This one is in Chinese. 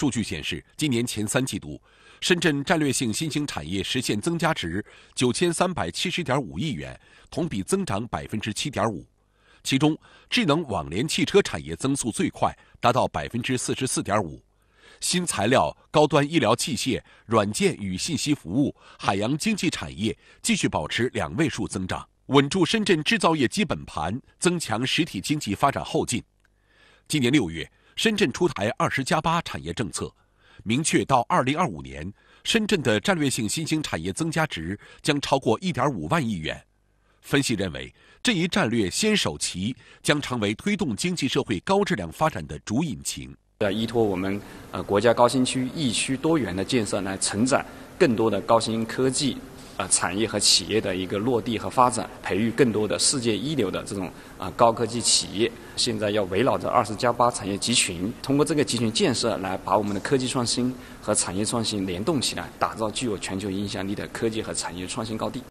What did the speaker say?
数据显示，今年前三季度，深圳战略性新兴产业实现增加值九千三百七十点五亿元，同比增长百分之七点五。其中，智能网联汽车产业增速最快，达到百分之四十四点五；新材料、高端医疗器械、软件与信息服务、海洋经济产业继续保持两位数增长，稳住深圳制造业基本盘，增强实体经济发展后劲。今年六月。深圳出台二十加八产业政策，明确到二零二五年，深圳的战略性新兴产业增加值将超过一点五万亿元。分析认为，这一战略先手棋将成为推动经济社会高质量发展的主引擎。在依托我们呃国家高新区一区多元的建设来承载更多的高新科技。呃，产业和企业的一个落地和发展，培育更多的世界一流的这种啊高科技企业。现在要围绕着二十加八产业集群，通过这个集群建设来把我们的科技创新和产业创新联动起来，打造具有全球影响力的科技和产业创新高地。